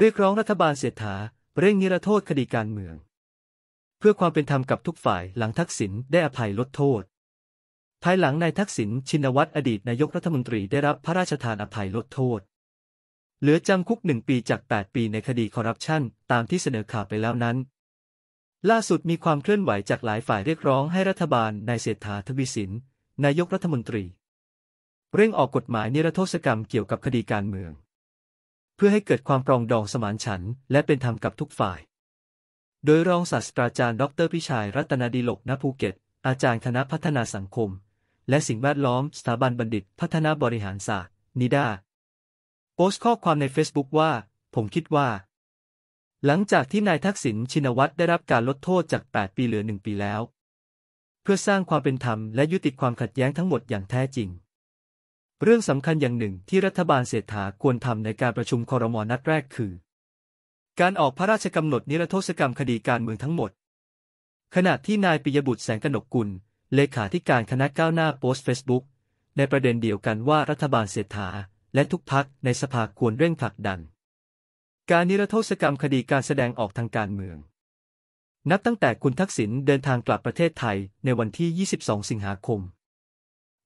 เรียกร้องรัฐบาลเสียฐา เร่งนิรโทษคดีการเมือง เพื่อความเป็นธรรมกับทุกฝ่ายหลังทักษิณได้อภัยลดโทษ ภายหลังนายทักษิณชินวัตรอดีตนายกรัฐมนตรีได้รับพระราชทานอภัยลดโทษ เหลือจำคุกหนึ่งปีจาก 8 ปีในคดีคอร์รัปชันตามที่เสนอข่าวไปแล้วนั้น ล่าสุดมีความเคลื่อนไหวจากหลายฝ่ายเรียกร้องให้รัฐบาลนายเศรษฐาทวีสินนายกรัฐมนตรี เร่งออกกฎหมายนิรโทษกรรมเกี่ยวกับคดีการเมืองเพื่อให้เกิดความปรองดองสมานฉันท์และเป็นธรรมกับทุกฝ่าย โดยรองศาสตราจารย์ดรพิชัยรัตนดีลกณภูเก็ต อาจารย์คณะพัฒนาสังคม และสิ่งแวดล้อมสถาบันบัณฑิตพัฒนาบริหารศาสตร์นิดา โพสต์ข้อความใน Facebook ว่า ผมคิดว่า หลังจากที่นายทักษิณชินวัตรได้รับการลดโทษจาก 8 ปีเหลือ 1 ปีแล้ว เพื่อสร้างความเป็นธรรมและยุติความขัดแย้งทั้งหมดอย่างแท้จริงเรื่องสำคัญอย่างหนึ่งที่รัฐบาลเศรษฐาควรทำในการประชุมคอรมอนัดแรกคือ การออกพระราชกำหนดนิรโทษกรรมคดีการเมืองทั้งหมด ขณะที่นายปิยบุตรแสงกนกกุลเลขาธิการคณะก้าวหน้าโพสต์เฟซบุ๊กในประเด็นเดียวกันว่ารัฐบาลเศรษฐาและทุกพักในสภาควรเร่งผลักดัน การนิรโทษกรรมคดีการแสดงออกทางการเมือง นับตั้งแต่คุณทักษิณเดินทางกลับประเทศไทยในวันที่ 22 สิงหาคม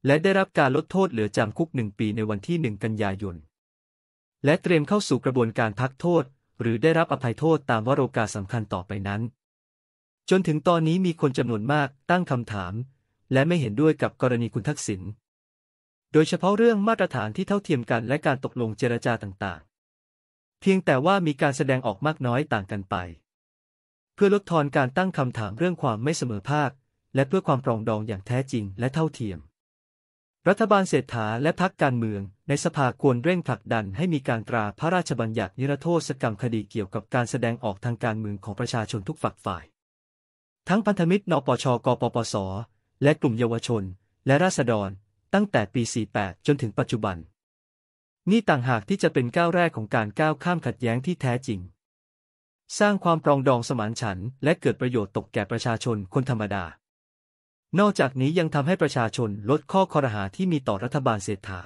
และได้รับการลดโทษเหลือจำคุกหนึ่งปีในวันที่หนึ่งกันยายน และเตรียมเข้าสู่กระบวนการพักโทษ หรือได้รับอภัยโทษตามวโรกาสำคัญต่อไปนั้น จนถึงตอนนี้มีคนจำนวนมากตั้งคำถาม และไม่เห็นด้วยกับกรณีคุณทักษิณโดยเฉพาะเรื่องมาตรฐานที่เท่าเทียมกันและการตกลงเจรจาต่างๆ เพียงแต่ว่ามีการแสดงออกมากน้อยต่างกันไป เพื่อลดทอนการตั้งคำถามเรื่องความไม่เสมอภาค และเพื่อความปรองดองอย่างแท้จริงและเท่าเทียมรัฐบาลเศรษฐาและพักการเมืองในสภาควรเร่งผลักดันให้มีการตราพระราชบัญญัตินิรโทษกรรมคดีเกี่ยวกับการแสดงออกทางการเมืองของประชาชนทุกฝักฝ่าย ทั้งพันธมิตร นปชกปปส และกลุ่มเยาวชน และราษฎร ตั้งแต่ปี 48 จนถึงปัจจุบัน นี่ต่างหากที่จะเป็นก้าวแรกของการก้าวข้ามขัดแย้งที่แท้จริง สร้างความปรองดองสมานฉันท์และเกิดประโยชน์ตกแก่ประชาชนคนธรรมดานอกจากนี้ยังทำให้ประชาชนลดข้อคอรหาที่มีต่อรัฐบาลเศรษฐา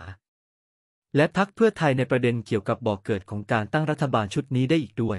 และพักเพื่อไทยในประเด็นเกี่ยวกับบ่อกเกิดของการตั้งรัฐบาลชุดนี้ได้อีกด้วย